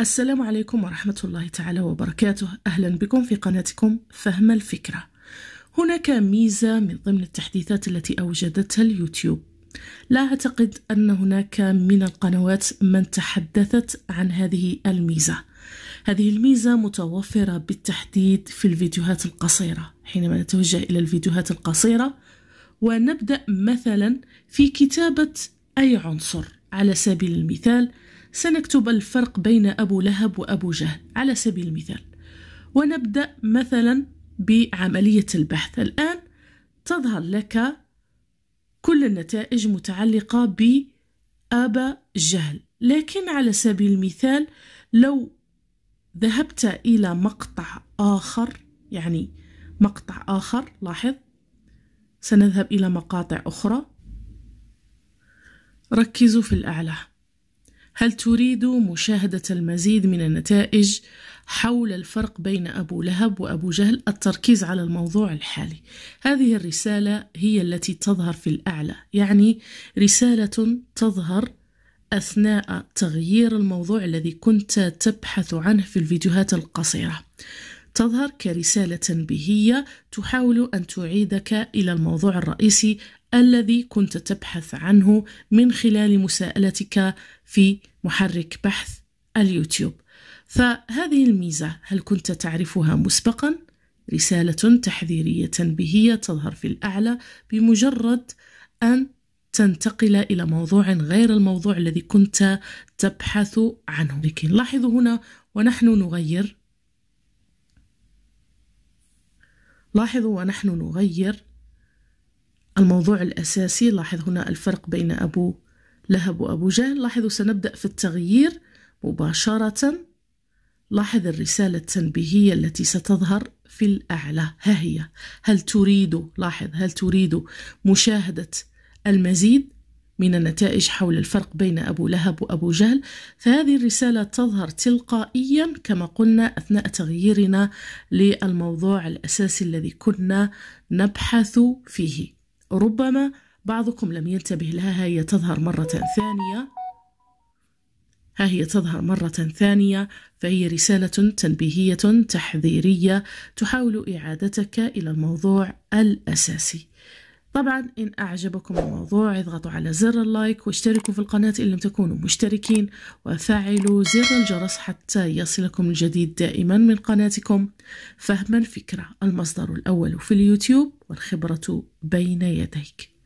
السلام عليكم ورحمة الله تعالى وبركاته أهلا بكم في قناتكم فهم الفكرة هناك ميزة من ضمن التحديثات التي أوجدتها اليوتيوب لا أعتقد أن هناك من القنوات من تحدثت عن هذه الميزة هذه الميزة متوفرة بالتحديد في الفيديوهات القصيرة حينما نتوجه إلى الفيديوهات القصيرة ونبدأ مثلا في كتابة أي عنصر على سبيل المثال سنكتب الفرق بين أبو لهب وأبو جهل على سبيل المثال ونبدأ مثلا بعملية البحث الآن تظهر لك كل النتائج متعلقة بأبا جهل لكن على سبيل المثال لو ذهبت إلى مقطع آخر يعني مقطع آخر لاحظ سنذهب إلى مقاطع أخرى ركزوا في الأعلى هل تريد مشاهدة المزيد من النتائج حول الفرق بين أبو لهب وأبو جهل التركيز على الموضوع الحالي هذه الرسالة هي التي تظهر في الأعلى يعني رسالة تظهر أثناء تغيير الموضوع الذي كنت تبحث عنه في الفيديوهات القصيرة تظهر كرسالة تنبيهية تحاول أن تعيدك إلى الموضوع الرئيسي الذي كنت تبحث عنه من خلال مساءلتك في محرك بحث اليوتيوب فهذه الميزة هل كنت تعرفها مسبقا؟ رسالة تحذيرية تنبيهية تظهر في الأعلى بمجرد أن تنتقل إلى موضوع غير الموضوع الذي كنت تبحث عنه لكن لاحظوا هنا ونحن نغير لاحظوا ونحن نغير الموضوع الأساسي لاحظ هنا الفرق بين أبو لهب وأبو جهل لاحظوا سنبدأ في التغيير مباشرة لاحظ الرسالة التنبيهية التي ستظهر في الأعلى ها هي هل تريد لاحظ هل تريد مشاهدة المزيد من النتائج حول الفرق بين أبو لهب وأبو جهل فهذه الرسالة تظهر تلقائيا كما قلنا أثناء تغييرنا للموضوع الأساسي الذي كنا نبحث فيه ربما بعضكم لم ينتبه لها ها هي تظهر مرة ثانية ها هي تظهر مرة ثانية فهي رسالة تنبيهية تحذيرية تحاول إعادتك إلى الموضوع الأساسي طبعا إن أعجبكم الموضوع اضغطوا على زر اللايك واشتركوا في القناة إن لم تكونوا مشتركين وفعلوا زر الجرس حتى يصلكم الجديد دائما من قناتكم فهما الفكرة المصدر الأول في اليوتيوب والخبرة بين يديك